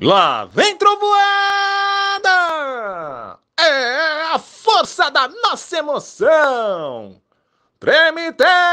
Lá vem trovoada! É a força da nossa emoção! Treme, treme!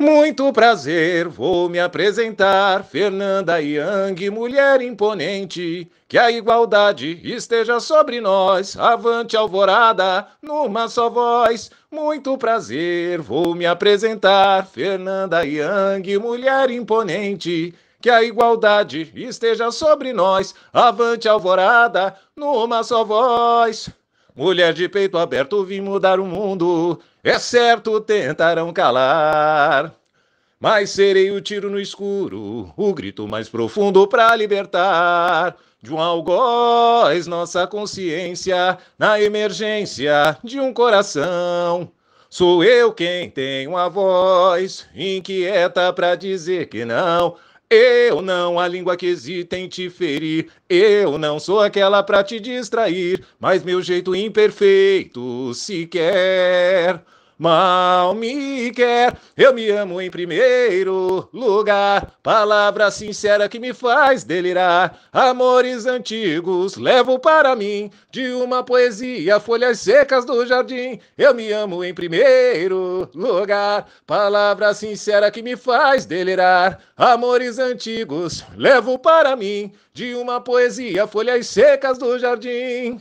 Muito prazer, vou me apresentar. Fernanda Yang, mulher imponente. Que a igualdade esteja sobre nós. Avante alvorada, numa só voz. Muito prazer, vou me apresentar. Fernanda Yang, mulher imponente. Que a igualdade esteja sobre nós. Avante alvorada, numa só voz. Mulher de peito aberto, vim mudar o mundo. É certo, tentarão calar. Mas serei o tiro no escuro, o grito mais profundo para libertar. De um algoz, nossa consciência, na emergência de um coração. Sou eu quem tenho a voz inquieta para dizer que não eu não a língua que hesita em te ferir, eu não sou aquela pra te distrair, mas meu jeito imperfeito sequer mal me quer. Eu me amo em primeiro lugar. Palavra sincera que me faz delirar. Amores antigos levo para mim. De uma poesia, folhas secas do jardim. Eu me amo em primeiro lugar. Palavra sincera que me faz delirar. Amores antigos levo para mim. De uma poesia, folhas secas do jardim.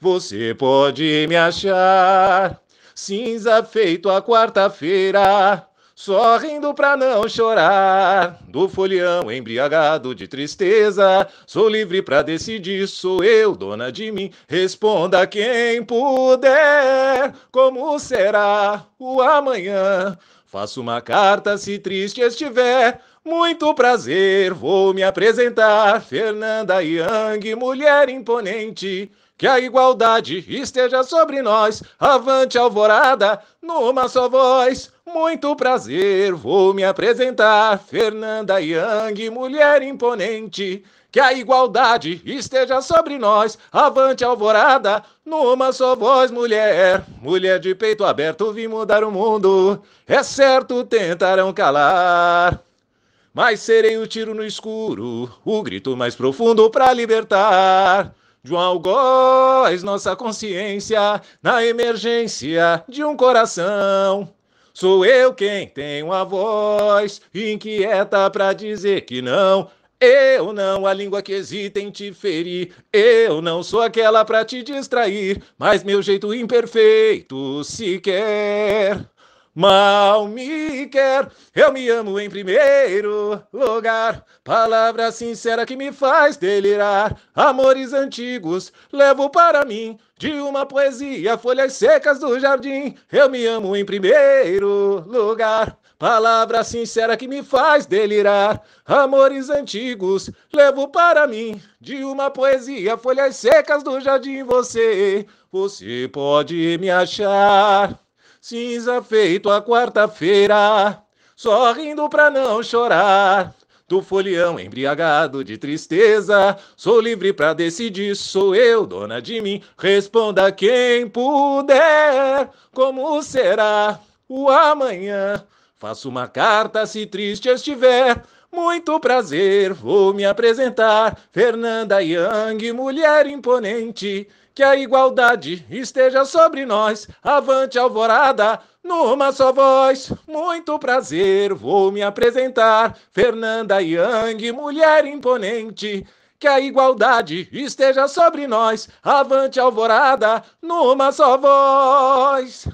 Você pode me achar cinza feito a quarta-feira, só rindo pra não chorar. Do folião embriagado de tristeza, sou livre pra decidir, sou eu, dona de mim. Responda quem puder, como será o amanhã. Faço uma carta se triste estiver. Muito prazer, vou me apresentar. Fernanda Yang, mulher imponente. Que a igualdade esteja sobre nós, avante alvorada, numa só voz. Muito prazer, vou me apresentar, Fernanda Yang, mulher imponente. Que a igualdade esteja sobre nós, avante alvorada, numa só voz, mulher. Mulher de peito aberto, vim mudar o mundo, é certo tentarão calar. Mas serei o tiro no escuro, o grito mais profundo para libertar. De um algoz, nossa consciência, na emergência de um coração. Sou eu quem tenho a voz, inquieta para dizer que não. Eu não, a língua que hesita em te ferir. Eu não sou aquela para te distrair, mas meu jeito imperfeito sequer mal me quer. Eu me amo em primeiro lugar. Palavra sincera que me faz delirar. Amores antigos levo para mim. De uma poesia, folhas secas do jardim. Eu me amo em primeiro lugar. Palavra sincera que me faz delirar. Amores antigos levo para mim. De uma poesia, folhas secas do jardim. Você, você pode me achar cinza feito a quarta-feira, sorrindo pra não chorar. Do folião embriagado de tristeza, sou livre para decidir, sou eu dona de mim. Responda quem puder, como será o amanhã? Faço uma carta se triste estiver. Muito prazer, vou me apresentar. Fernanda Young, mulher imponente que a igualdade esteja sobre nós. Avante alvorada, numa só voz. Muito prazer, vou me apresentar. Fernanda Yang, mulher imponente. Que a igualdade esteja sobre nós. Avante alvorada, numa só voz.